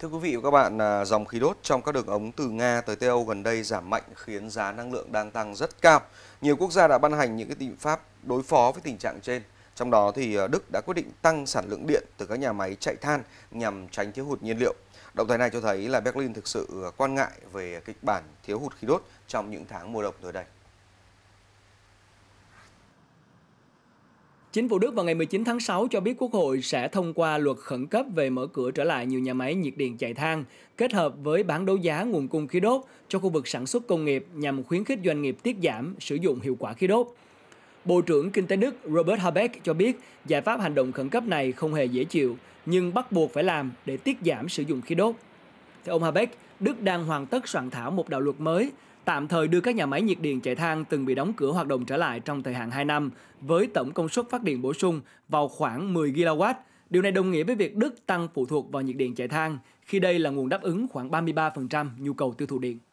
Thưa quý vị và các bạn, à, dòng khí đốt trong các đường ống từ Nga tới Tây Âu gần đây giảm mạnh khiến giá năng lượng đang tăng rất cao. Nhiều quốc gia đã ban hành những cái biện pháp đối phó với tình trạng trên. Trong đó thì à, Đức đã quyết định tăng sản lượng điện từ các nhà máy chạy than nhằm tránh thiếu hụt nhiên liệu. Động thái này cho thấy là Berlin thực sự à, quan ngại về kịch bản thiếu hụt khí đốt trong những tháng mùa đông tới đây. Chính phủ Đức vào ngày 19 tháng 6 cho biết Quốc hội sẽ thông qua luật khẩn cấp về mở cửa trở lại nhiều nhà máy nhiệt điện chạy than, kết hợp với bán đấu giá nguồn cung khí đốt cho khu vực sản xuất công nghiệp nhằm khuyến khích doanh nghiệp tiết giảm sử dụng hiệu quả khí đốt. Bộ trưởng Kinh tế Đức Robert Habeck cho biết giải pháp hành động khẩn cấp này không hề dễ chịu, nhưng bắt buộc phải làm để tiết giảm sử dụng khí đốt. Theo ông Habeck, Đức đang hoàn tất soạn thảo một đạo luật mới tạm thời đưa các nhà máy nhiệt điện chạy than từng bị đóng cửa hoạt động trở lại trong thời hạn 2 năm với tổng công suất phát điện bổ sung vào khoảng 10 GW. Điều này đồng nghĩa với việc Đức tăng phụ thuộc vào nhiệt điện chạy than khi đây là nguồn đáp ứng khoảng 33% nhu cầu tiêu thụ điện.